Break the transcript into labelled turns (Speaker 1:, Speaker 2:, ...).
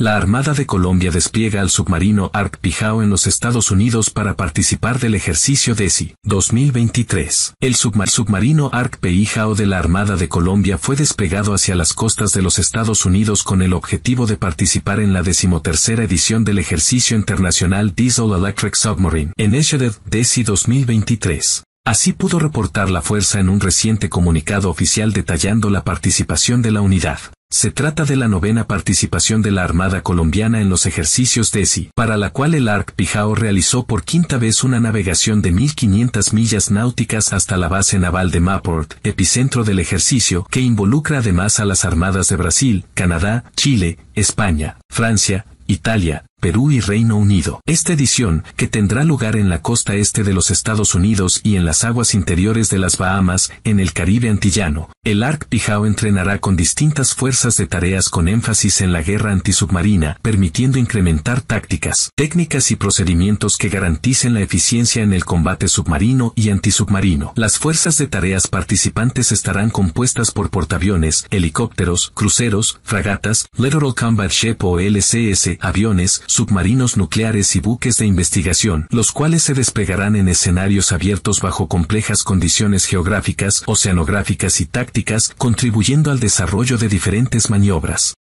Speaker 1: La Armada de Colombia despliega al submarino Arc Pijao en los Estados Unidos para participar del ejercicio DESI 2023. El submarino Arc Pijao de la Armada de Colombia fue desplegado hacia las costas de los Estados Unidos con el objetivo de participar en la decimotercera edición del ejercicio internacional Diesel Electric Submarine en DESI 2023. Así pudo reportar la fuerza en un reciente comunicado oficial detallando la participación de la unidad. Se trata de la novena participación de la Armada colombiana en los ejercicios DESI, para la cual el ARC Pijao realizó por quinta vez una navegación de 1.500 millas náuticas hasta la base naval de Maport, epicentro del ejercicio, que involucra además a las armadas de Brasil, Canadá, Chile, España, Francia, Italia, Perú y Reino Unido. Esta edición, que tendrá lugar en la costa este de los Estados Unidos y en las aguas interiores de las Bahamas, en el Caribe antillano, el ARC Pijao entrenará con distintas fuerzas de tareas con énfasis en la guerra antisubmarina, permitiendo incrementar tácticas, técnicas y procedimientos que garanticen la eficiencia en el combate submarino y antisubmarino. Las fuerzas de tareas participantes estarán compuestas por portaaviones, helicópteros, cruceros, fragatas, littoral Combat Ship o LCS, aviones, submarinos nucleares y buques de investigación, los cuales se desplegarán en escenarios abiertos bajo complejas condiciones geográficas, oceanográficas y tácticas, contribuyendo al desarrollo de diferentes maniobras.